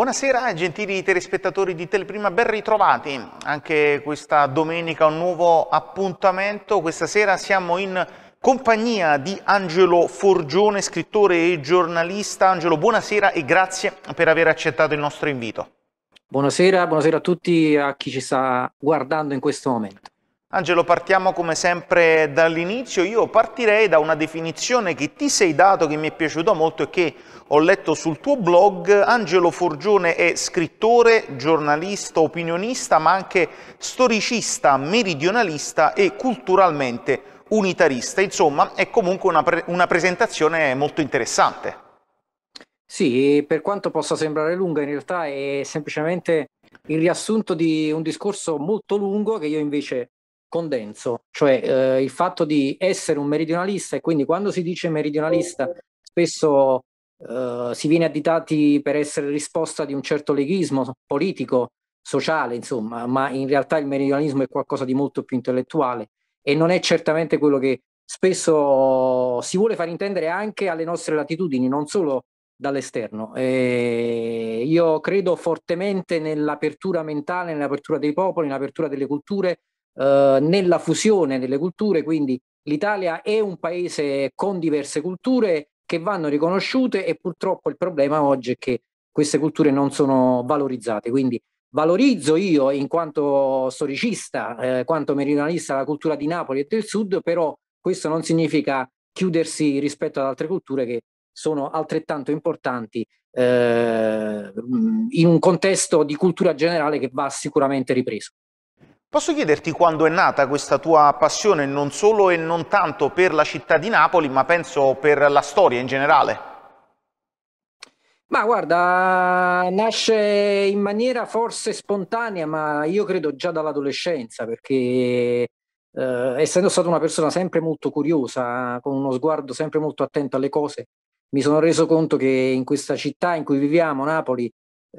Buonasera gentili telespettatori di Teleprima, ben ritrovati anche questa domenica, un nuovo appuntamento. Questa sera siamo in compagnia di Angelo Forgione, scrittore e giornalista. Angelo, buonasera e grazie per aver accettato il nostro invito. Buonasera, buonasera a tutti e a chi ci sta guardando in questo momento. Angelo, partiamo come sempre dall'inizio. Io partirei da una definizione che ti sei dato, che mi è piaciuta molto e che ho letto sul tuo blog. Angelo Forgione è scrittore, giornalista, opinionista, ma anche storicista, meridionalista e culturalmente unitarista. Insomma, è comunque una, pre una presentazione molto interessante. Sì, per quanto possa sembrare lunga, in realtà è semplicemente il riassunto di un discorso molto lungo che io invece condenso, cioè eh, il fatto di essere un meridionalista e quindi quando si dice meridionalista spesso eh, si viene additati per essere risposta di un certo leghismo politico, sociale, insomma, ma in realtà il meridionalismo è qualcosa di molto più intellettuale e non è certamente quello che spesso si vuole far intendere anche alle nostre latitudini, non solo dall'esterno. E io credo fortemente nell'apertura mentale, nell'apertura dei popoli, nell'apertura delle culture, eh, nella fusione delle culture, quindi l'Italia è un paese con diverse culture che vanno riconosciute e purtroppo il problema oggi è che queste culture non sono valorizzate, quindi valorizzo io in quanto storicista, eh, quanto meridionalista la cultura di Napoli e del sud, però questo non significa chiudersi rispetto ad altre culture che sono altrettanto importanti eh, in un contesto di cultura generale che va sicuramente ripreso. Posso chiederti quando è nata questa tua passione non solo e non tanto per la città di Napoli, ma penso per la storia in generale? Ma guarda, nasce in maniera forse spontanea, ma io credo già dall'adolescenza, perché eh, essendo stata una persona sempre molto curiosa, con uno sguardo sempre molto attento alle cose, mi sono reso conto che in questa città in cui viviamo, Napoli,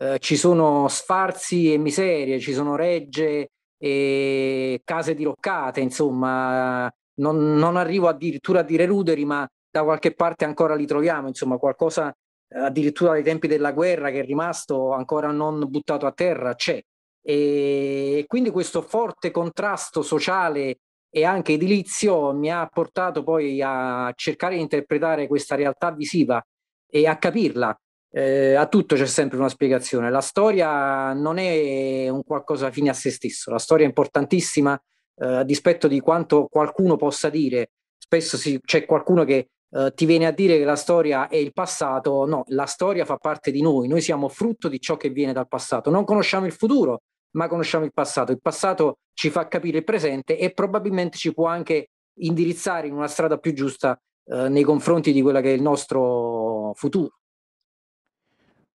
eh, ci sono sfarzi e miserie, ci sono regge e case diroccate, insomma, non, non arrivo addirittura a dire ruderi, ma da qualche parte ancora li troviamo, insomma, qualcosa eh, addirittura dai tempi della guerra che è rimasto ancora non buttato a terra c'è. E quindi questo forte contrasto sociale e anche edilizio mi ha portato poi a cercare di interpretare questa realtà visiva e a capirla eh, a tutto c'è sempre una spiegazione. La storia non è un qualcosa fine a se stesso, la storia è importantissima eh, a dispetto di quanto qualcuno possa dire. Spesso si, c'è qualcuno che eh, ti viene a dire che la storia è il passato, no, la storia fa parte di noi, noi siamo frutto di ciò che viene dal passato, non conosciamo il futuro, ma conosciamo il passato. Il passato ci fa capire il presente e probabilmente ci può anche indirizzare in una strada più giusta eh, nei confronti di quello che è il nostro futuro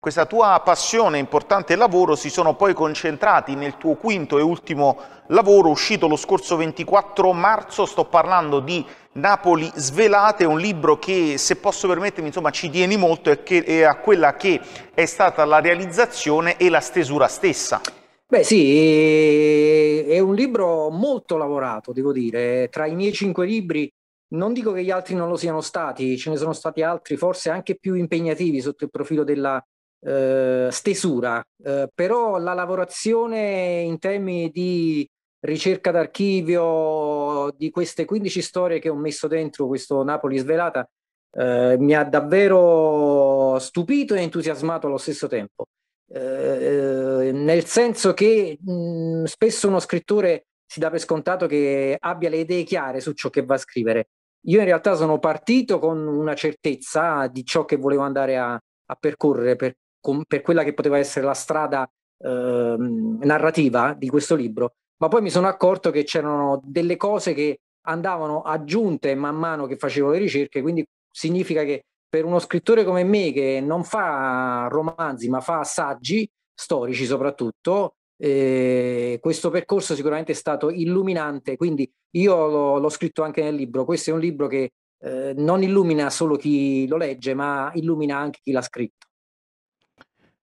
questa tua passione, importante lavoro si sono poi concentrati nel tuo quinto e ultimo lavoro uscito lo scorso 24 marzo, sto parlando di Napoli Svelate, un libro che se posso permettermi insomma ci tieni molto e, che, e a quella che è stata la realizzazione e la stesura stessa. Beh sì, è un libro molto lavorato, devo dire, tra i miei cinque libri non dico che gli altri non lo siano stati, ce ne sono stati altri forse anche più impegnativi sotto il profilo della, eh, stesura, eh, però la lavorazione in termini di ricerca d'archivio di queste 15 storie che ho messo dentro questo Napoli svelata eh, mi ha davvero stupito e entusiasmato allo stesso tempo. Eh, eh nel senso che mh, mm, spesso uno scrittore si dà per scontato che abbia le idee chiare su ciò che va a scrivere. Io in realtà sono partito con una certezza di ciò che volevo andare a, a percorrere per, con, per quella che poteva essere la strada eh, narrativa di questo libro, ma poi mi sono accorto che c'erano delle cose che andavano aggiunte man mano che facevo le ricerche, quindi significa che per uno scrittore come me che non fa romanzi ma fa saggi storici soprattutto, eh, questo percorso sicuramente è stato illuminante, quindi io l'ho, l'ho scritto anche nel libro, questo è un libro che eh, non illumina solo chi lo legge ma illumina anche chi l'ha scritto.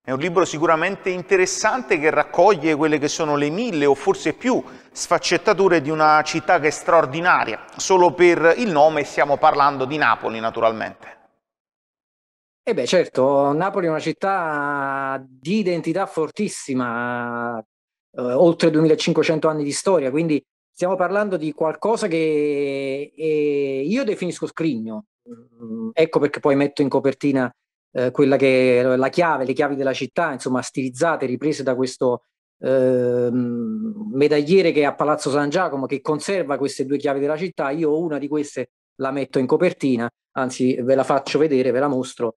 È un libro sicuramente interessante che raccoglie quelle che sono le mille o forse più sfaccettature di una città che è straordinaria. Solo per il nome stiamo parlando di Napoli, naturalmente. E eh beh, certo, Napoli è una città di identità fortissima, eh, oltre 2500 anni di storia, quindi stiamo parlando di qualcosa che eh, io definisco scrigno. Mm, ecco perché poi metto in copertina eh, quella che è la chiave, le chiavi della città, insomma, stilizzate, riprese da questo eh, medagliere che è a Palazzo San Giacomo, che conserva queste due chiavi della città. Io una di queste la metto in copertina, anzi ve la faccio vedere, ve la mostro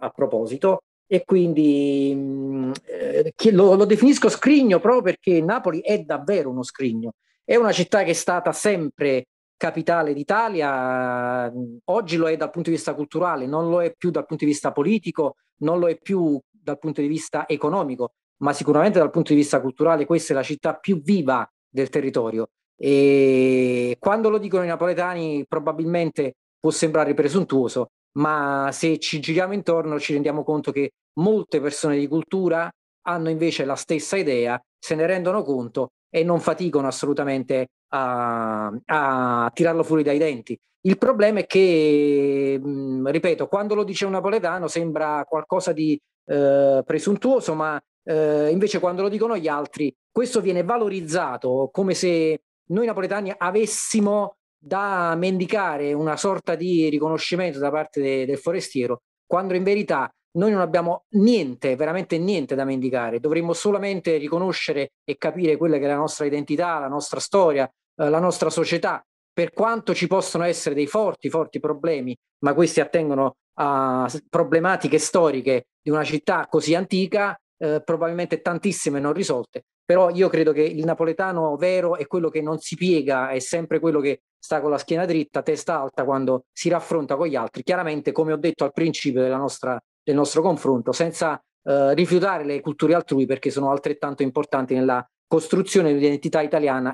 a proposito. E quindi mm, eh, lo, lo definisco scrigno proprio perché Napoli è davvero uno scrigno. È una città che è stata sempre capitale d'Italia, oggi lo è dal punto di vista culturale, non lo è più dal punto di vista politico, non lo è più dal punto di vista economico, ma sicuramente dal punto di vista culturale questa è la città più viva del territorio. E quando lo dicono i napoletani probabilmente può sembrare presuntuoso, ma se ci giriamo intorno ci rendiamo conto che molte persone di cultura hanno invece la stessa idea, se ne rendono conto e non faticano assolutamente a, a tirarlo fuori dai denti. Il problema è che, mm, ripeto, quando lo dice un napoletano sembra qualcosa di eh, presuntuoso, ma eh, invece quando lo dicono gli altri, questo viene valorizzato come se noi napoletani avessimo da mendicare una sorta di riconoscimento da parte de- del forestiero, quando in verità noi non abbiamo niente, veramente niente da mendicare, dovremmo solamente riconoscere e capire quella che è la nostra identità, la nostra storia, eh, la nostra società. Per quanto ci possono essere dei forti, forti problemi, ma questi attengono a problematiche storiche di una città così antica, eh, probabilmente tantissime non risolte. Però io credo che il napoletano vero è quello che non si piega, è sempre quello che sta con la schiena dritta, testa alta quando si raffronta con gli altri. Chiaramente, come ho detto al principio nostra, del nostro confronto, senza eh, rifiutare le culture altrui perché sono altrettanto importanti nella costruzione dell'identità italiana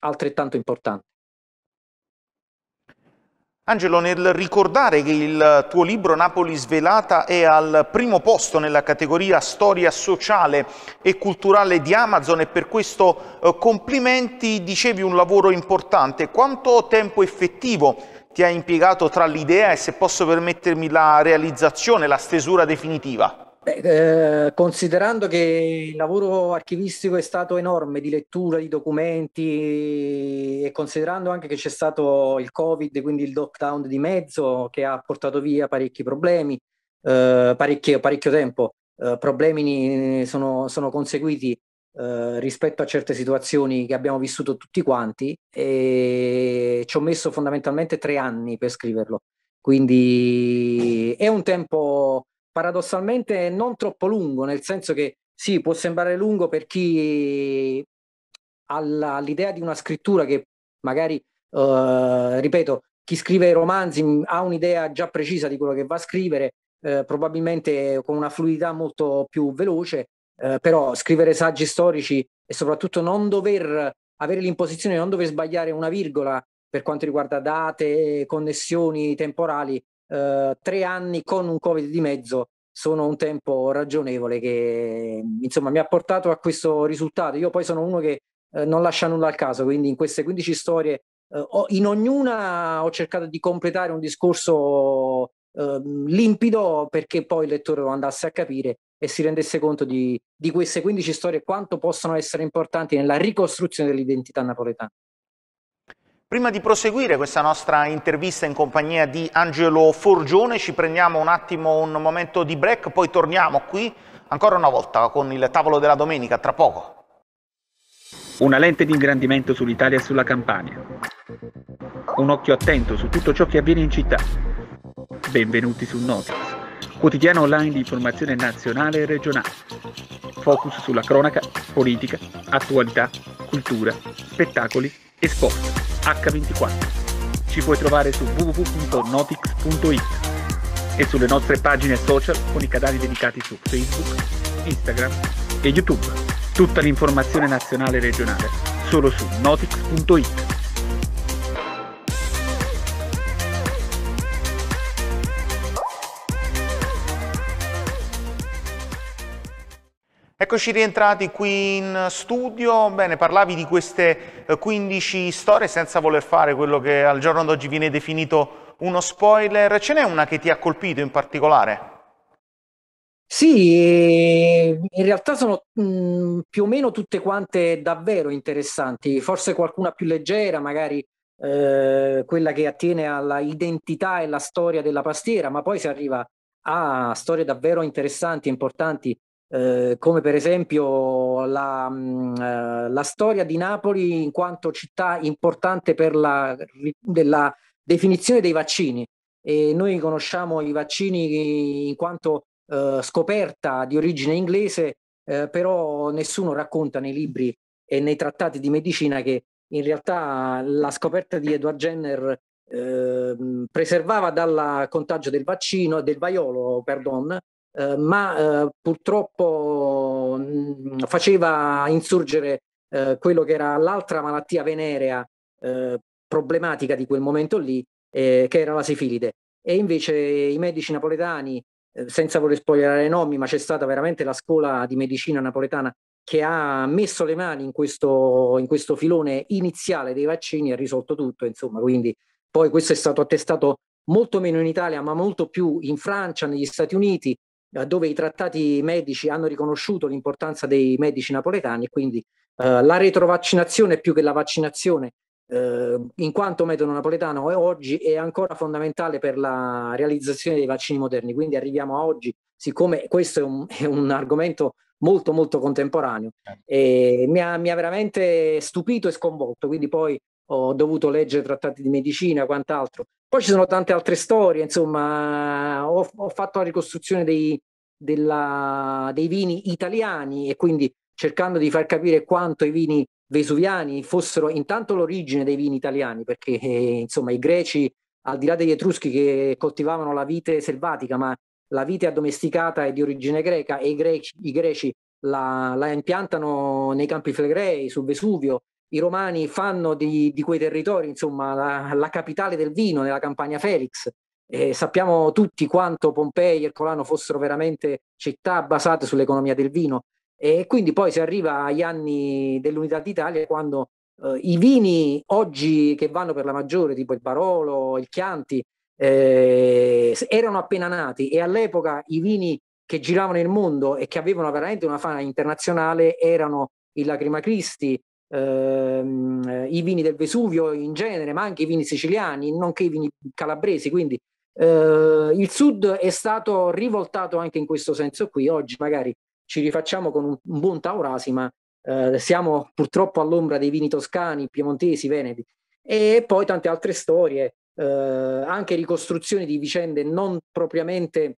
altrettanto importante. Angelo, nel ricordare che il tuo libro Napoli svelata è al primo posto nella categoria storia sociale e culturale di Amazon e per questo eh, complimenti, dicevi un lavoro importante. Quanto tempo effettivo ti ha impiegato tra l'idea e, se posso permettermi, la realizzazione, la stesura definitiva? Beh, eh, considerando che il lavoro archivistico è stato enorme di lettura di documenti e considerando anche che c'è stato il Covid, quindi il lockdown di mezzo che ha portato via parecchi problemi, eh, parecchio, parecchio, tempo, eh, problemi sono, sono conseguiti eh, rispetto a certe situazioni che abbiamo vissuto tutti quanti e ci ho messo fondamentalmente tre anni per scriverlo. Quindi è un tempo paradossalmente non troppo lungo, nel senso che sì, può sembrare lungo per chi ha l'idea di una scrittura che magari, eh, ripeto, chi scrive romanzi mm, ha un'idea già precisa di quello che va a scrivere, eh, probabilmente con una fluidità molto più veloce, eh, però scrivere saggi storici e soprattutto non dover avere l'imposizione di non dover sbagliare una virgola per quanto riguarda date, connessioni temporali, eh, tre anni con un Covid di mezzo sono un tempo ragionevole che insomma mi ha portato a questo risultato. Io poi sono uno che eh, non lascia nulla al caso, quindi in queste 15 storie eh, ho, in ognuna ho cercato di completare un discorso ehm, limpido perché poi il lettore lo andasse a capire e si rendesse conto di, di, queste 15 storie quanto possono essere importanti nella ricostruzione dell'identità napoletana. Prima di proseguire questa nostra intervista in compagnia di Angelo Forgione ci prendiamo un attimo un momento di break, poi torniamo qui ancora una volta con il tavolo della domenica, tra poco. Una lente di ingrandimento sull'Italia e sulla Campania. Un occhio attento su tutto ciò che avviene in città. Benvenuti su Notice, quotidiano online di informazione nazionale e regionale. Focus sulla cronaca, politica, attualità, cultura, spettacoli e sport H24. Ci puoi trovare su www.notix.it e sulle nostre pagine social con i canali dedicati su Facebook, Instagram e YouTube. Tutta l'informazione nazionale e regionale solo su notix.it. Eccoci rientrati qui in studio, bene parlavi di queste 15 eh, storie senza voler fare quello che al giorno d'oggi viene definito uno spoiler, ce n'è una che ti ha colpito in particolare? Sì, eh, in realtà sono mm, più o meno tutte quante davvero interessanti, forse qualcuna più leggera, magari eh, quella che attiene alla identità e alla storia della pastiera, ma poi si arriva a storie davvero interessanti, importanti eh, come per esempio la, mh, mm, eh, la, storia di Napoli in quanto città importante per la della definizione dei vaccini. E noi conosciamo i vaccini in quanto eh, scoperta di origine inglese, eh, però nessuno racconta nei libri e nei trattati di medicina che in realtà la scoperta di Edward Jenner eh, preservava dal contagio del vaccino, del vaiolo, perdon, eh, ma eh, purtroppo mh, mm, faceva insorgere eh, quello che era l'altra malattia venerea eh, problematica di quel momento lì, eh, che era la sifilide. E invece i medici napoletani, senza voler spoilerare i nomi, ma c'è stata veramente la scuola di medicina napoletana che ha messo le mani in questo, in questo filone iniziale dei vaccini e ha risolto tutto, insomma, quindi poi questo è stato attestato molto meno in Italia, ma molto più in Francia, negli Stati Uniti, eh, dove i trattati medici hanno riconosciuto l'importanza dei medici napoletani e quindi eh, la retrovaccinazione più che la vaccinazione eh, in quanto metodo napoletano è oggi è ancora fondamentale per la realizzazione dei vaccini moderni. Quindi arriviamo a oggi, siccome questo è un, è un argomento molto molto contemporaneo, certo. e mi, ha, mi ha veramente stupito e sconvolto. Quindi poi ho dovuto leggere trattati di medicina, quant'altro. Poi ci sono tante altre storie, insomma, ho, ho fatto la ricostruzione dei, della, dei vini italiani e quindi cercando di far capire quanto i vini vesuviani fossero intanto l'origine dei vini italiani, perché eh, insomma i greci, al di là degli etruschi che coltivavano la vite selvatica, ma la vite addomesticata è di origine greca e i greci, i greci la, la, impiantano nei campi flegrei, sul Vesuvio i romani fanno di, di quei territori, insomma, la, la, capitale del vino nella campagna Felix. Eh, sappiamo tutti quanto Pompei e Colano fossero veramente città basate sull'economia del vino. E quindi poi si arriva agli anni dell'Unità d'Italia quando eh, i vini oggi che vanno per la maggiore, tipo il Barolo, il Chianti, eh, erano appena nati e all'epoca i vini che giravano il mondo e che avevano veramente una fama internazionale erano il Lacrima Christi, ehm, i vini del Vesuvio in genere, ma anche i vini siciliani, nonché i vini calabresi. Quindi eh, il sud è stato rivoltato anche in questo senso qui. Oggi magari ci rifacciamo con un, un buon Taurasi, ma eh, siamo purtroppo all'ombra dei vini toscani, piemontesi, veneti e poi tante altre storie, eh, anche ricostruzioni di vicende non propriamente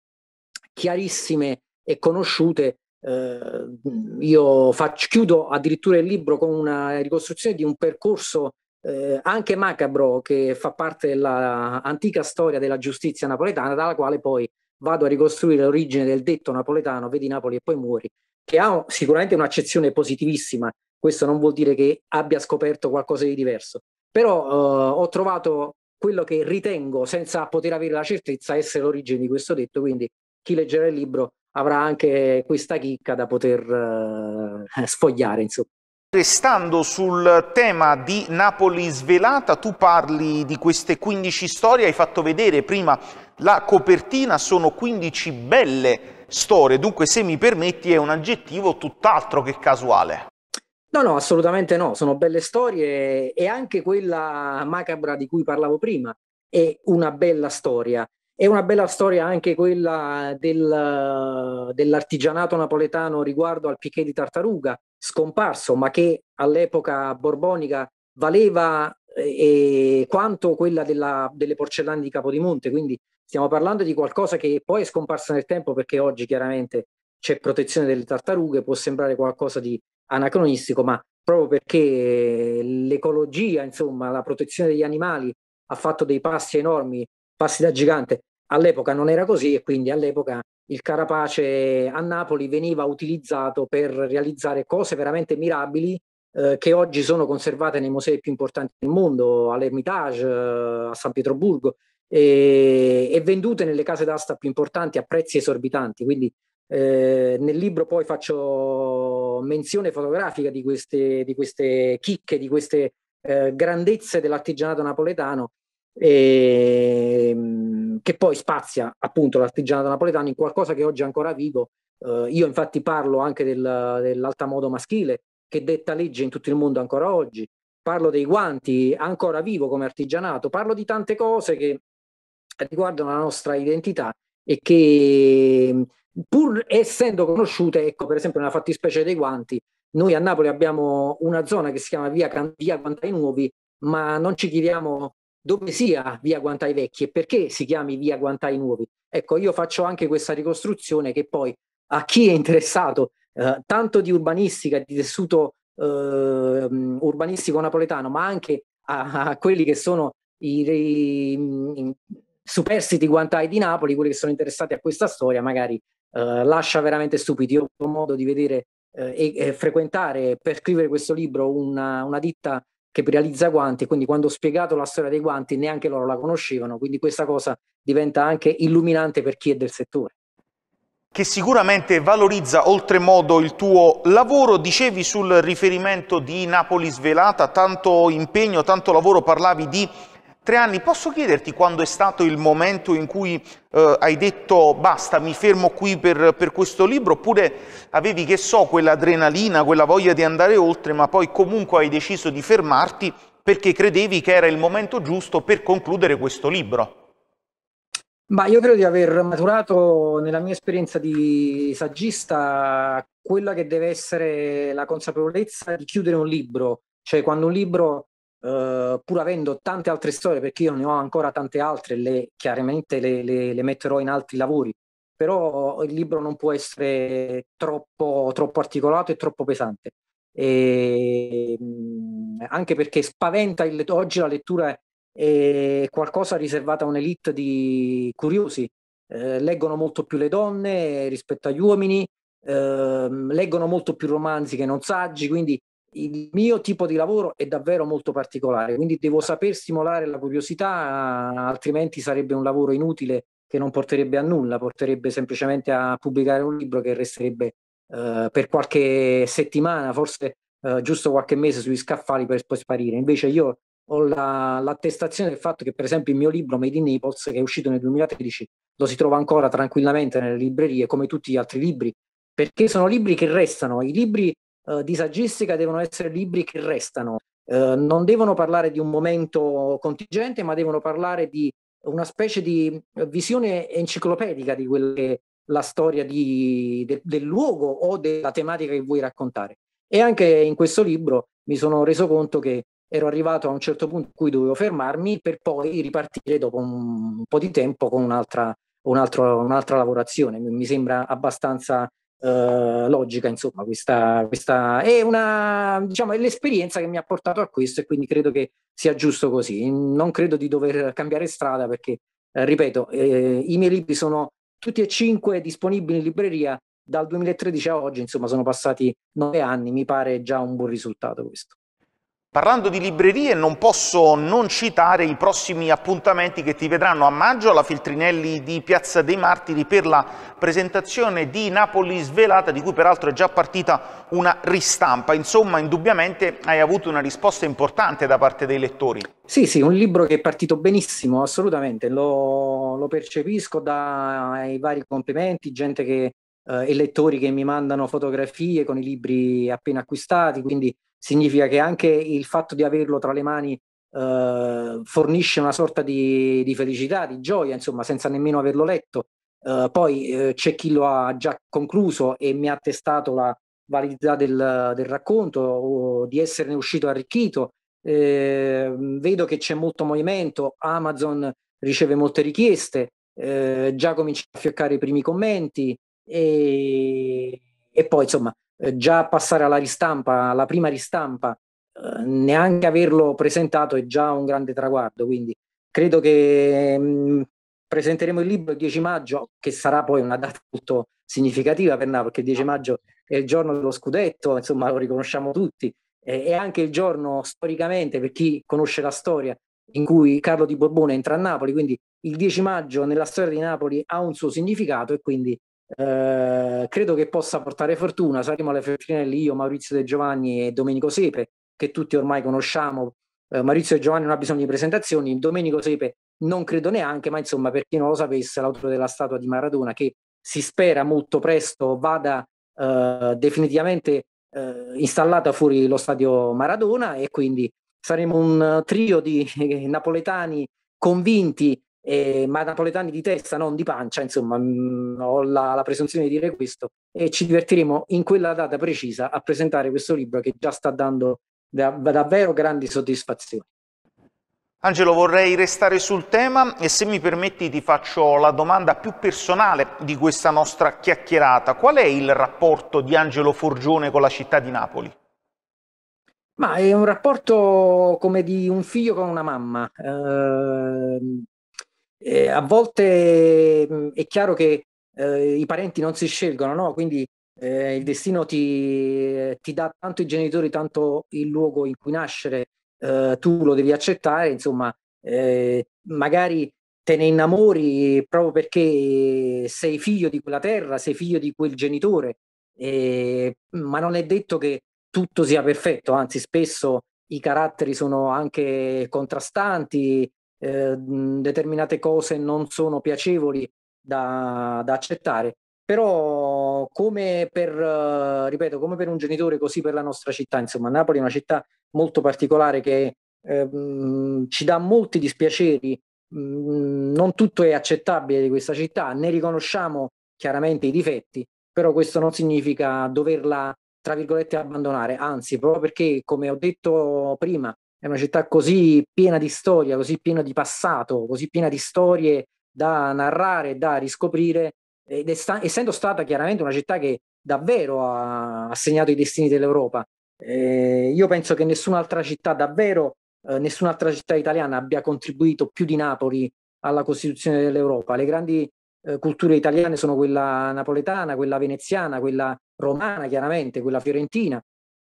chiarissime e conosciute eh, io faccio, chiudo addirittura il libro con una ricostruzione di un percorso eh, anche macabro che fa parte dell'antica storia della giustizia napoletana, dalla quale poi vado a ricostruire l'origine del detto napoletano, vedi Napoli e poi muori, che ha sicuramente un'accezione positivissima, questo non vuol dire che abbia scoperto qualcosa di diverso, però eh, ho trovato quello che ritengo, senza poter avere la certezza, essere l'origine di questo detto, quindi chi leggerà il libro avrà anche questa chicca da poter eh, sfogliare. Insomma. Restando sul tema di Napoli svelata, tu parli di queste 15 storie, hai fatto vedere prima la copertina, sono 15 belle storie, dunque se mi permetti è un aggettivo tutt'altro che casuale. No, no, assolutamente no, sono belle storie e anche quella macabra di cui parlavo prima è una bella storia. È una bella storia anche quella del, dell'artigianato napoletano riguardo al Piquet di Tartaruga, scomparso, ma che all'epoca borbonica valeva eh, quanto quella della, delle porcellane di Capodimonte. Quindi stiamo parlando di qualcosa che poi è scomparso nel tempo perché oggi chiaramente c'è protezione delle tartarughe, può sembrare qualcosa di anacronistico, ma proprio perché l'ecologia, insomma, la protezione degli animali ha fatto dei passi enormi passi da gigante. All'epoca non era così e quindi all'epoca il carapace a Napoli veniva utilizzato per realizzare cose veramente mirabili eh, che oggi sono conservate nei musei più importanti del mondo, all'Ermitage, eh, a San Pietroburgo, e, e vendute nelle case d'asta più importanti a prezzi esorbitanti. Quindi eh, nel libro poi faccio menzione fotografica di queste, di queste chicche, di queste eh, grandezze dell'artigianato napoletano. E, ehm, che poi spazia appunto l'artigianato napoletano in qualcosa che oggi è ancora vivo. Eh, io infatti parlo anche del, modo maschile che detta legge in tutto il mondo ancora oggi, parlo dei guanti ancora vivo come artigianato, parlo di tante cose che riguardano la nostra identità e che pur essendo conosciute, ecco per esempio nella fattispecie dei guanti, noi a Napoli abbiamo una zona che si chiama Via, Can- Via Guantai Nuovi, ma non ci chiediamo dove sia via Guantai Vecchi e perché si chiami via Guantai Nuovi. Ecco, io faccio anche questa ricostruzione che poi a chi è interessato eh, tanto di urbanistica, di tessuto eh, urbanistico napoletano, ma anche a, a quelli che sono i, i, i superstiti guantai di Napoli, quelli che sono interessati a questa storia, magari eh, lascia veramente stupiti. Io ho avuto modo di vedere eh, e, frequentare per scrivere questo libro una, una ditta che realizza guanti, quindi quando ho spiegato la storia dei guanti neanche loro la conoscevano, quindi questa cosa diventa anche illuminante per chi è del settore. Che sicuramente valorizza oltremodo il tuo lavoro, dicevi sul riferimento di Napoli Svelata, tanto impegno, tanto lavoro, parlavi di tre anni, posso chiederti quando è stato il momento in cui eh, hai detto basta, mi fermo qui per, per, questo libro, oppure avevi, che so, quell'adrenalina, quella voglia di andare oltre, ma poi comunque hai deciso di fermarti perché credevi che era il momento giusto per concludere questo libro? Ma io credo di aver maturato nella mia esperienza di saggista quella che deve essere la consapevolezza di chiudere un libro, cioè quando un libro Uh, pur avendo tante altre storie, perché io ne ho ancora tante altre, le, chiaramente le, le, le, metterò in altri lavori, però il libro non può essere troppo, troppo articolato e troppo pesante, e, mm, anche perché spaventa il, oggi la lettura è qualcosa riservata a un'elite di curiosi, eh, leggono molto più le donne rispetto agli uomini, eh, leggono molto più romanzi che non saggi, quindi il mio tipo di lavoro è davvero molto particolare, quindi devo saper stimolare la curiosità, altrimenti sarebbe un lavoro inutile che non porterebbe a nulla, porterebbe semplicemente a pubblicare un libro che resterebbe eh, per qualche settimana, forse eh, giusto qualche mese sugli scaffali per poi sparire. Invece io ho la, l'attestazione del fatto che per esempio il mio libro Made in Naples, che è uscito nel 2013, lo si trova ancora tranquillamente nelle librerie come tutti gli altri libri, perché sono libri che restano, i libri eh, di saggistica devono essere libri che restano, eh, non devono parlare di un momento contingente, ma devono parlare di una specie di visione enciclopedica di quella che è la storia di, de, del luogo o della tematica che vuoi raccontare. E anche in questo libro mi sono reso conto che ero arrivato a un certo punto in cui dovevo fermarmi per poi ripartire dopo un, un po' di tempo con un'altra, un altro, un'altra lavorazione. Mi sembra abbastanza eh, logica, insomma, questa, questa è una diciamo, è l'esperienza che mi ha portato a questo e quindi credo che sia giusto così. Non credo di dover cambiare strada perché, eh, ripeto, eh, i miei libri sono tutti e cinque disponibili in libreria dal 2013 a oggi, insomma, sono passati nove anni, mi pare già un buon risultato questo. Parlando di librerie non posso non citare i prossimi appuntamenti che ti vedranno a maggio alla Filtrinelli di Piazza dei Martiri per la presentazione di Napoli Svelata di cui peraltro è già partita una ristampa. Insomma indubbiamente hai avuto una risposta importante da parte dei lettori. Sì, sì, un libro che è partito benissimo, assolutamente, lo, lo percepisco dai vari complimenti, gente che, eh, e lettori che mi mandano fotografie con i libri appena acquistati, quindi significa che anche il fatto di averlo tra le mani eh, fornisce una sorta di, di, felicità, di gioia, insomma, senza nemmeno averlo letto. Eh, poi eh, c'è chi lo ha già concluso e mi ha attestato la validità del, del racconto o di esserne uscito arricchito. Ehm, vedo che c'è molto movimento, Amazon riceve molte richieste, eh, già comincia a fioccare i primi commenti e, e poi insomma eh, già passare alla ristampa, alla prima ristampa, eh, neanche averlo presentato è già un grande traguardo. Quindi credo che mm, presenteremo il libro il 10 maggio, che sarà poi una data molto significativa per Napoli, perché il 10 maggio è il giorno dello scudetto, insomma lo riconosciamo tutti, eh, è anche il giorno storicamente, per chi conosce la storia, in cui Carlo di Borbone entra a Napoli, quindi il 10 maggio nella storia di Napoli ha un suo significato e quindi eh, credo che possa portare fortuna. Saremo alle Feltrinelli io, Maurizio De Giovanni e Domenico Sepe, che tutti ormai conosciamo. Eh, Maurizio De Giovanni non ha bisogno di presentazioni, Domenico Sepe non credo neanche, ma insomma, per chi non lo sapesse, l'autore della statua di Maradona, che si spera molto presto vada eh, definitivamente eh, installata fuori lo stadio Maradona e quindi saremo un trio di napoletani convinti eh, ma napoletani di testa, non di pancia, insomma, mh, mm, ho la, la, presunzione di dire questo, e ci divertiremo in quella data precisa a presentare questo libro che già sta dando da, davvero grandi soddisfazioni. Angelo, vorrei restare sul tema e se mi permetti ti faccio la domanda più personale di questa nostra chiacchierata. Qual è il rapporto di Angelo Forgione con la città di Napoli? Ma è un rapporto come di un figlio con una mamma. Eh, eh, a volte mh, mm, è chiaro che eh, i parenti non si scelgono, no? quindi eh, il destino ti, ti, dà tanto i genitori, tanto il luogo in cui nascere, eh, tu lo devi accettare, insomma, eh, magari te ne innamori proprio perché sei figlio di quella terra, sei figlio di quel genitore, ma non è detto che tutto sia perfetto, anzi spesso i caratteri sono anche contrastanti, Ehm, determinate cose non sono piacevoli da, da accettare, però come per, ripeto, come per un genitore, così per la nostra città, insomma, Napoli è una città molto particolare che ehm, ci dà molti dispiaceri, mm, non tutto è accettabile di questa città, ne riconosciamo chiaramente i difetti, però questo non significa doverla tra virgolette abbandonare, anzi proprio perché come ho detto prima è una città così piena di storia, così piena di passato, così piena di storie da narrare, da riscoprire, ed sta- essendo stata chiaramente una città che davvero ha, ha segnato i destini dell'Europa. Eh, io penso che nessun'altra città davvero, eh, nessun'altra città italiana abbia contribuito più di Napoli alla costituzione dell'Europa. Le grandi eh, culture italiane sono quella napoletana, quella veneziana, quella romana chiaramente, quella fiorentina,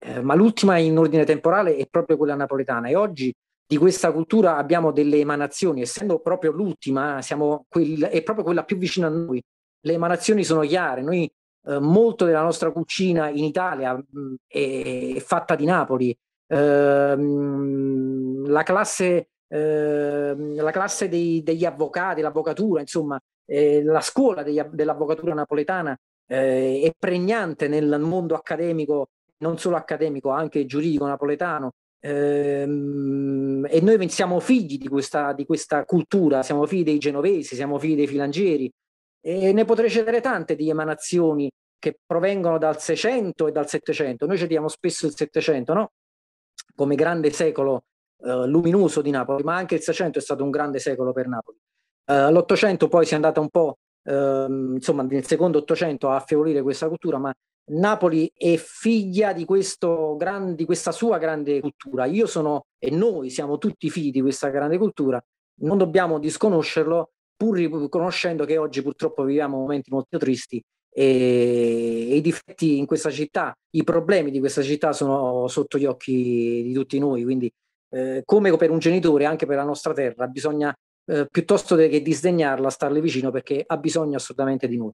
eh, ma l'ultima in ordine temporale è proprio quella napoletana e oggi di questa cultura abbiamo delle emanazioni, essendo proprio l'ultima, quel, è proprio quella più vicina a noi. Le emanazioni sono chiare, noi eh, molto della nostra cucina in Italia mh, mm, è, è, fatta di Napoli, eh, mh, la classe, eh, la classe dei, degli avvocati, l'avvocatura, insomma, eh, la scuola degli, dell'avvocatura napoletana eh, è pregnante nel mondo accademico non solo accademico, anche giuridico napoletano. Ehm, e noi siamo figli di questa, di questa cultura, siamo figli dei genovesi, siamo figli dei filangieri e ne potrei cedere tante di emanazioni che provengono dal 600 e dal 700. Noi cediamo spesso il 700, no? Come grande secolo eh, luminoso di Napoli, ma anche il 600 è stato un grande secolo per Napoli. Eh, L'Ottocento poi si è andata un po', eh, insomma, nel secondo Ottocento a affievolire questa cultura, ma Napoli è figlia di, gran, di, questa sua grande cultura. Io sono e noi siamo tutti figli di questa grande cultura. Non dobbiamo disconoscerlo, pur riconoscendo che oggi purtroppo viviamo momenti molto tristi e, e i difetti in questa città, i problemi di questa città sono sotto gli occhi di tutti noi. Quindi, eh, come per un genitore, anche per la nostra terra, bisogna eh, piuttosto che disdegnarla, starle vicino perché ha bisogno assolutamente di noi.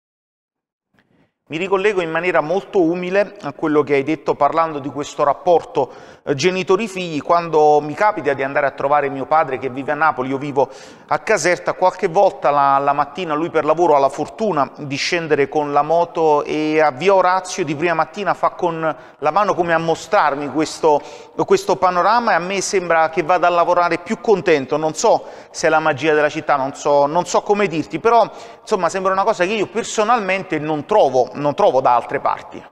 Mi ricollego in maniera molto umile a quello che hai detto parlando di questo rapporto eh, genitori-figli. Quando mi capita di andare a trovare mio padre che vive a Napoli, io vivo a Caserta, qualche volta la, la mattina lui per lavoro ha la fortuna di scendere con la moto e a Via Orazio di prima mattina fa con la mano come a mostrarmi questo, questo panorama e a me sembra che vada a lavorare più contento. Non so se è la magia della città, non so, non so come dirti, però insomma sembra una cosa che io personalmente non trovo non trovo da altre parti.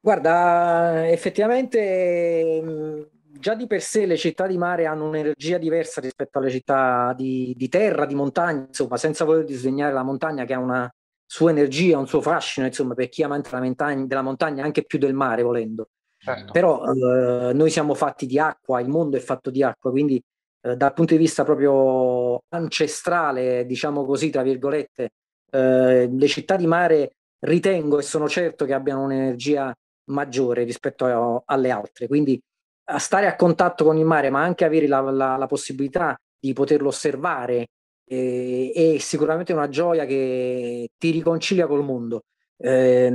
Guarda, effettivamente mm, già di per sé le città di mare hanno un'energia diversa rispetto alle città di, di terra, di montagna, insomma, senza voler disegnare la montagna che ha una sua energia, un suo fascino, insomma, per chi amante della montagna, della montagna anche più del mare volendo. Certo. Però eh, noi siamo fatti di acqua, il mondo è fatto di acqua, quindi eh, dal punto di vista proprio ancestrale, diciamo così, tra virgolette, eh, le città di mare ritengo e sono certo che abbiano un'energia maggiore rispetto a, alle altre. Quindi a stare a contatto con il mare, ma anche avere la, la, la possibilità di poterlo osservare, eh, è sicuramente una gioia che ti riconcilia col mondo. Eh,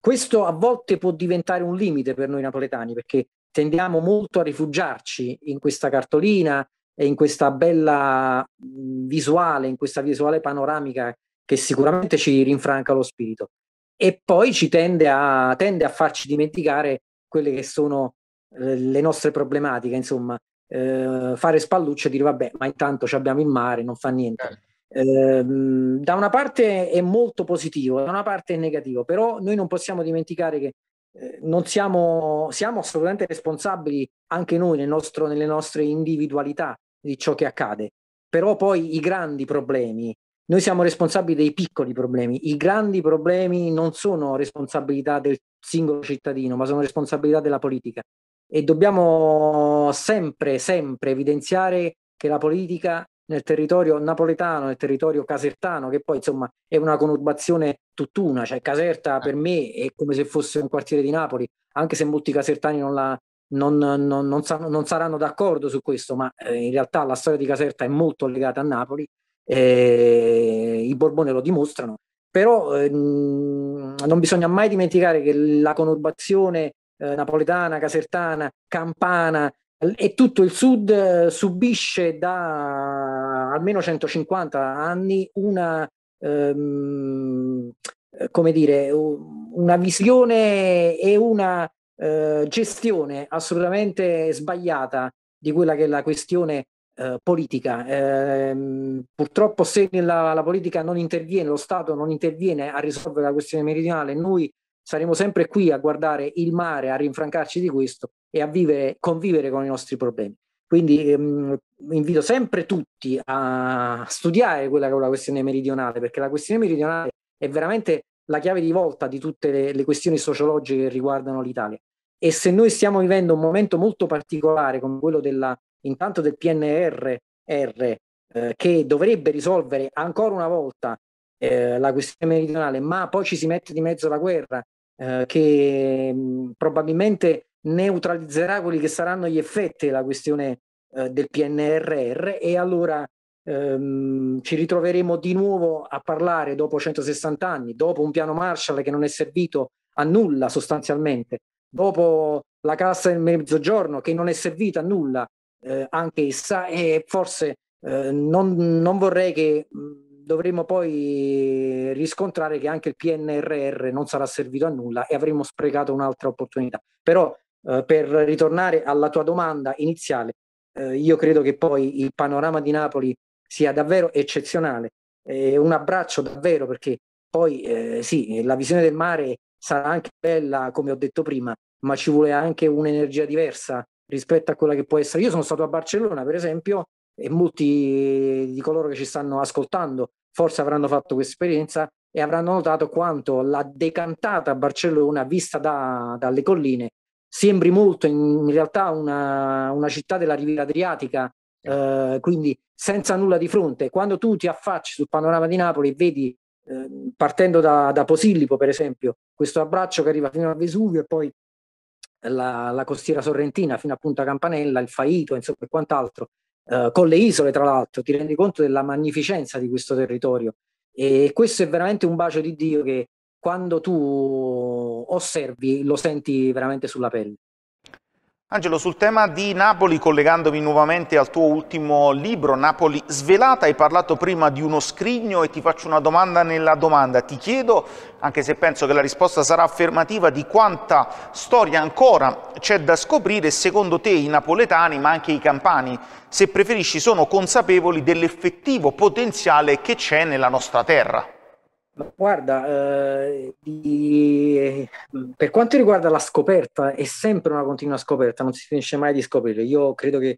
questo a volte può diventare un limite per noi napoletani perché tendiamo molto a rifugiarci in questa cartolina e in questa bella mm, visuale, in questa visuale panoramica che sicuramente ci rinfranca lo spirito e poi ci tende a, tende a farci dimenticare quelle che sono eh, le nostre problematiche, insomma, eh, fare spallucce e dire vabbè, ma intanto ci abbiamo il mare, non fa niente. Eh, da una parte è molto positivo, da una parte è negativo, però noi non possiamo dimenticare che eh, non siamo, siamo assolutamente responsabili anche noi nel nostro, nelle nostre individualità di ciò che accade, però poi i grandi problemi, noi siamo responsabili dei piccoli problemi, i grandi problemi non sono responsabilità del singolo cittadino, ma sono responsabilità della politica e dobbiamo sempre, sempre evidenziare che la politica nel territorio napoletano, nel territorio casertano, che poi insomma è una conurbazione tutt'una, cioè Caserta per me è come se fosse un quartiere di Napoli, anche se molti casertani non, la, non, non, non sa, saranno d'accordo su questo, ma eh, in realtà la storia di Caserta è molto legata a Napoli eh, i Borbone lo dimostrano, però eh, non bisogna mai dimenticare che la conurbazione eh, napoletana, casertana, campana e tutto il sud eh, subisce da almeno 150 anni una, ehm, eh, come dire, una visione e una eh, gestione assolutamente sbagliata di quella che è la questione eh, politica. Eh, purtroppo se la, la, politica non interviene, lo Stato non interviene a risolvere la questione meridionale, noi saremo sempre qui a guardare il mare, a rinfrancarci di questo e a vivere, convivere con i nostri problemi. Quindi ehm, invito sempre tutti a studiare quella che è la questione meridionale, perché la questione meridionale è veramente la chiave di volta di tutte le, le questioni sociologiche che riguardano l'Italia. E se noi stiamo vivendo un momento molto particolare come quello della, intanto del PNRR eh, che dovrebbe risolvere ancora una volta eh, la questione meridionale, ma poi ci si mette di mezzo la guerra eh, che mh, mm, probabilmente neutralizzerà quelli che saranno gli effetti della questione eh, del PNRR e allora ehm, ci ritroveremo di nuovo a parlare dopo 160 anni, dopo un piano Marshall che non è servito a nulla sostanzialmente, dopo la Cassa del Mezzogiorno che non è servita a nulla, eh, anche essa e forse eh, non, non, vorrei che mm, dovremmo poi riscontrare che anche il PNRR non sarà servito a nulla e avremmo sprecato un'altra opportunità. Però eh, per ritornare alla tua domanda iniziale, eh, io credo che poi il panorama di Napoli sia davvero eccezionale. un abbraccio davvero perché poi eh, sì, la visione del mare sarà anche bella, come ho detto prima, ma ci vuole anche un'energia diversa rispetto a quella che può essere. Io sono stato a Barcellona, per esempio, e molti di coloro che ci stanno ascoltando forse avranno fatto questa esperienza e avranno notato quanto la decantata Barcellona, vista da, dalle colline, sembri molto in, in realtà una, una, città della Riviera Adriatica, eh, quindi senza nulla di fronte. Quando tu ti affacci sul panorama di Napoli e vedi, eh, partendo da, da Posillipo per esempio, questo abbraccio che arriva fino a Vesuvio e poi la, la, costiera sorrentina fino a Punta Campanella, il Faito, insomma, e quant'altro, eh, con le isole tra l'altro, ti rendi conto della magnificenza di questo territorio. E questo è veramente un bacio di Dio che quando tu osservi lo senti veramente sulla pelle. Angelo, sul tema di Napoli, collegandomi nuovamente al tuo ultimo libro, Napoli svelata, hai parlato prima di uno scrigno e ti faccio una domanda nella domanda. Ti chiedo, anche se penso che la risposta sarà affermativa, di quanta storia ancora c'è da scoprire secondo te i napoletani, ma anche i campani, se preferisci, sono consapevoli dell'effettivo potenziale che c'è nella nostra terra. Guarda, eh, di... per quanto riguarda la scoperta, è sempre una continua scoperta, non si finisce mai di scoprire. Io credo che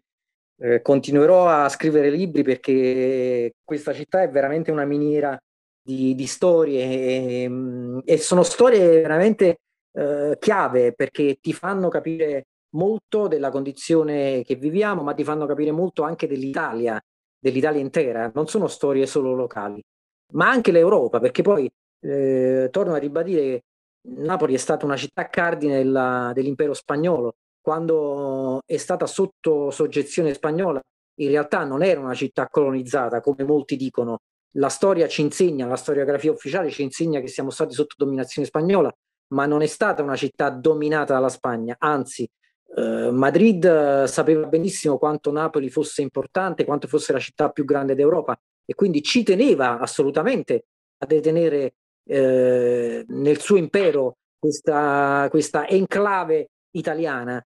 eh, continuerò a scrivere libri perché questa città è veramente una miniera di, di storie e, e, sono storie veramente eh, chiave perché ti fanno capire molto della condizione che viviamo, ma ti fanno capire molto anche dell'Italia, dell'Italia intera. Non sono storie solo locali ma anche l'Europa, perché poi eh, torno a ribadire che Napoli è stata una città cardine della, dell'impero spagnolo. Quando è stata sotto soggezione spagnola, in realtà non era una città colonizzata, come molti dicono. La storia ci insegna, la storiografia ufficiale ci insegna che siamo stati sotto dominazione spagnola, ma non è stata una città dominata dalla Spagna, anzi eh, Madrid eh, sapeva benissimo quanto Napoli fosse importante, quanto fosse la città più grande d'Europa e quindi ci teneva assolutamente a detenere eh, nel suo impero questa, questa enclave italiana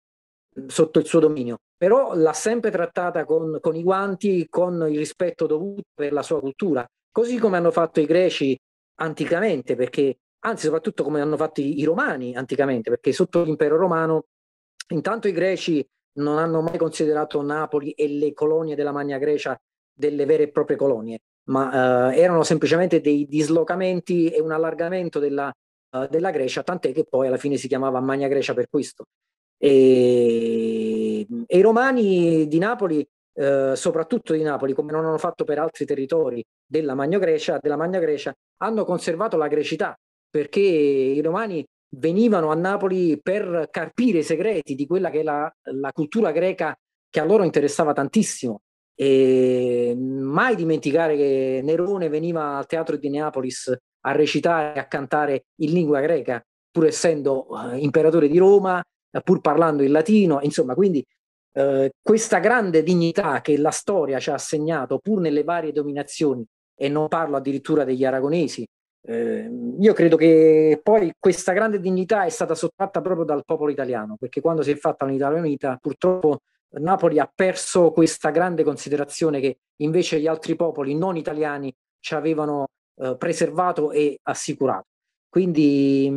mm, sotto il suo dominio, però l'ha sempre trattata con, con, i guanti, con il rispetto dovuto per la sua cultura, così come hanno fatto i greci anticamente, perché, anzi soprattutto come hanno fatto i, i romani anticamente, perché sotto l'impero romano intanto i greci non hanno mai considerato Napoli e le colonie della Magna Grecia delle vere e proprie colonie, ma eh, erano semplicemente dei dislocamenti e un allargamento della, uh, della, Grecia, tant'è che poi alla fine si chiamava Magna Grecia per questo. E, e i romani di Napoli, eh, soprattutto di Napoli, come non hanno fatto per altri territori della Magna, Grecia, della Magna Grecia, hanno conservato la grecità, perché i romani venivano a Napoli per carpire i segreti di quella che è la, la cultura greca che a loro interessava tantissimo e mai dimenticare che Nerone veniva al teatro di Neapolis a recitare e a cantare in lingua greca, pur essendo uh, imperatore di Roma, eh, pur parlando in latino, insomma, quindi eh, questa grande dignità che la storia ci ha assegnato, pur nelle varie dominazioni, e non parlo addirittura degli aragonesi, eh, io credo che poi questa grande dignità è stata sottratta proprio dal popolo italiano, perché quando si è fatta l'unità Unita, purtroppo Napoli ha perso questa grande considerazione che invece gli altri popoli non italiani ci avevano eh, preservato e assicurato. Quindi mh,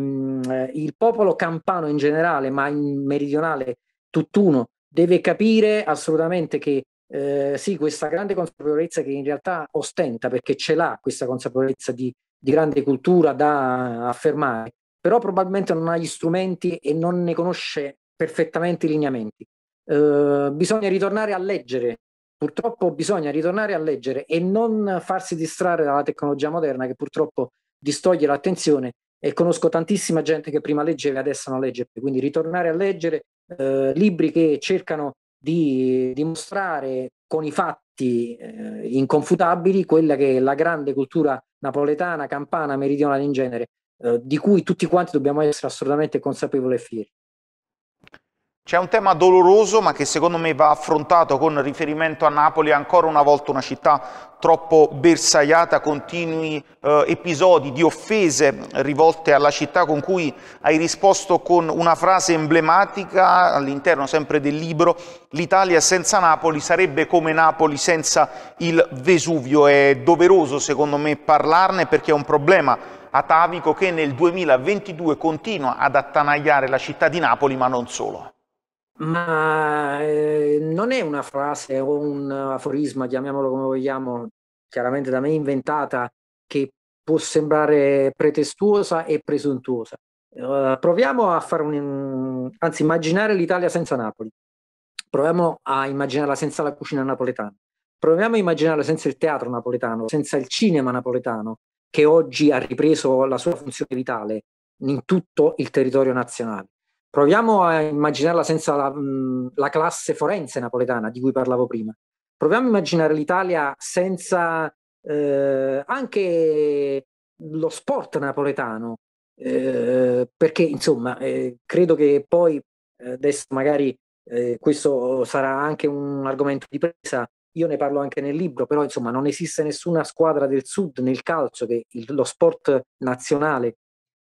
mm, eh, il popolo campano in generale, ma in meridionale tutt'uno, deve capire assolutamente che eh, sì, questa grande consapevolezza che in realtà ostenta, perché ce l'ha questa consapevolezza di, di grande cultura da affermare, però probabilmente non ha gli strumenti e non ne conosce perfettamente i lineamenti. Ehm, bisogna ritornare a leggere. Purtroppo bisogna ritornare a leggere e non farsi distrarre dalla tecnologia moderna che purtroppo distoglie l'attenzione e conosco tantissima gente che prima leggeva e adesso non legge più. Quindi ritornare a leggere eh, libri che cercano di dimostrare con i fatti eh, inconfutabili quella che è la grande cultura napoletana, campana, meridionale in genere, eh, di cui tutti quanti dobbiamo essere assolutamente consapevoli e fieri. C'è un tema doloroso ma che secondo me va affrontato con riferimento a Napoli, ancora una volta una città troppo bersagliata, continui eh, episodi di offese rivolte alla città con cui hai risposto con una frase emblematica all'interno sempre del libro l'Italia senza Napoli sarebbe come Napoli senza il Vesuvio. È doveroso secondo me parlarne perché è un problema atavico che nel 2022 continua ad attanagliare la città di Napoli ma non solo ma eh, non è una frase o un aforisma, chiamiamolo come vogliamo, chiaramente da me inventata, che può sembrare pretestuosa e presuntuosa. Uh, proviamo a fare un... anzi, immaginare l'Italia senza Napoli. Proviamo a immaginarla senza la cucina napoletana. Proviamo a immaginarla senza il teatro napoletano, senza il cinema napoletano, che oggi ha ripreso la sua funzione vitale in tutto il territorio nazionale. Proviamo a immaginarla senza la, la, classe forense napoletana di cui parlavo prima. Proviamo a immaginare l'Italia senza eh, anche lo sport napoletano, eh, perché insomma eh, credo che poi eh, adesso magari eh, questo sarà anche un argomento di presa. Io ne parlo anche nel libro, però insomma non esiste nessuna squadra del sud nel calcio, che il, lo sport nazionale,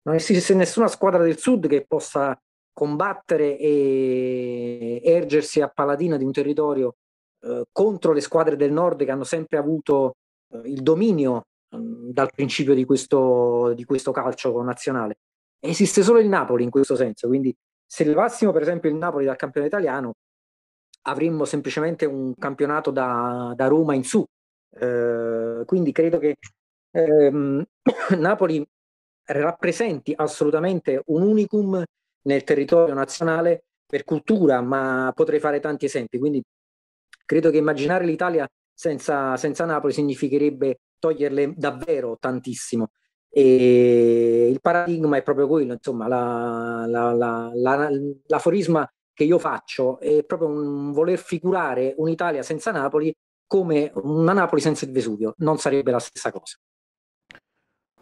non esiste nessuna squadra del sud che possa combattere e ergersi a paladina di un territorio eh, contro le squadre del nord che hanno sempre avuto eh, il dominio eh, dal principio di questo, di questo calcio nazionale. Esiste solo il Napoli in questo senso, quindi se levassimo per esempio il Napoli dal campione italiano avremmo semplicemente un campionato da, da Roma in su. Eh, quindi credo che ehm, Napoli rappresenti assolutamente un unicum nel territorio nazionale per cultura, ma potrei fare tanti esempi. Quindi credo che immaginare l'Italia senza, senza Napoli significherebbe toglierle davvero tantissimo. E il paradigma è proprio quello, insomma, la, la, la, l'aforisma che io faccio è proprio un voler figurare un'Italia senza Napoli come una Napoli senza il Vesuvio, non sarebbe la stessa cosa.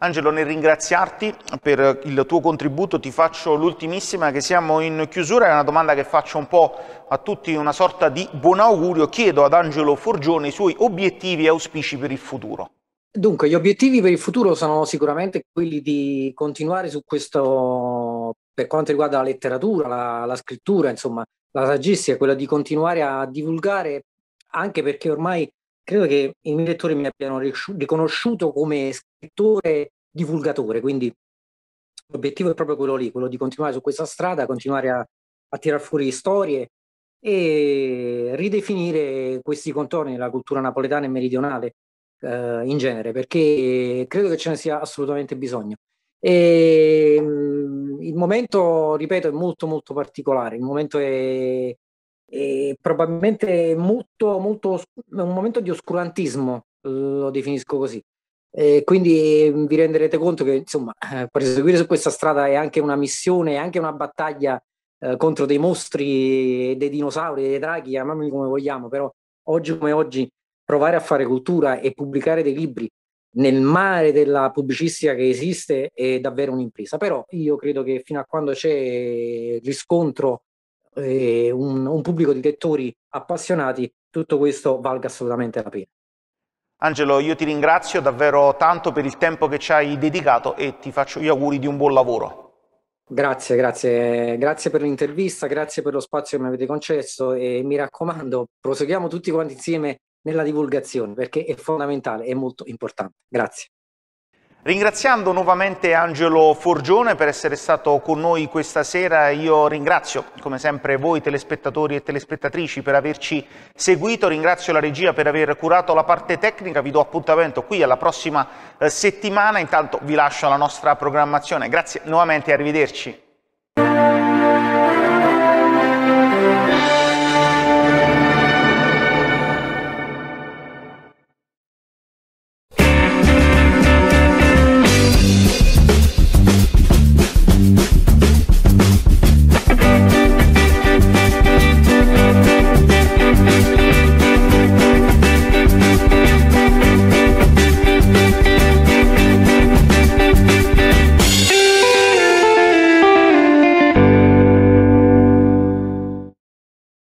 Angelo, nel ringraziarti per il tuo contributo ti faccio l'ultimissima che siamo in chiusura, è una domanda che faccio un po' a tutti, una sorta di buon augurio, chiedo ad Angelo Forgione i suoi obiettivi e auspici per il futuro. Dunque, gli obiettivi per il futuro sono sicuramente quelli di continuare su questo, per quanto riguarda la letteratura, la, la scrittura, insomma, la saggistica, quella di continuare a divulgare, anche perché ormai credo che i miei lettori mi abbiano riconosciuto come scrittore divulgatore, quindi l'obiettivo è proprio quello lì, quello di continuare su questa strada, continuare a, a tirar fuori storie e ridefinire questi contorni della cultura napoletana e meridionale eh, in genere, perché credo che ce ne sia assolutamente bisogno. E, ehm, il momento, ripeto, è molto molto particolare, il momento è, e probabilmente molto, molto un momento di oscurantismo, eh, lo definisco così. E quindi mm, vi renderete conto che insomma, eh, proseguire su questa strada è anche una missione, è anche una battaglia eh, contro dei mostri, dei dinosauri, dei draghi, chiamiamoli come vogliamo, però oggi come oggi provare a fare cultura e pubblicare dei libri nel mare della pubblicistica che esiste è davvero un'impresa. Però io credo che fino a quando c'è riscontro eh, un, un pubblico di lettori appassionati, tutto questo valga assolutamente la pena. Angelo, io ti ringrazio davvero tanto per il tempo che ci hai dedicato e ti faccio gli auguri di un buon lavoro. Grazie, grazie, grazie per l'intervista, grazie per lo spazio che mi avete concesso e mi raccomando, proseguiamo tutti quanti insieme nella divulgazione perché è fondamentale, è molto importante. Grazie. Ringraziando nuovamente Angelo Forgione per essere stato con noi questa sera, io ringrazio come sempre voi telespettatori e telespettatrici per averci seguito, ringrazio la regia per aver curato la parte tecnica, vi do appuntamento qui alla prossima eh, settimana, intanto vi lascio alla nostra programmazione, grazie nuovamente e arrivederci.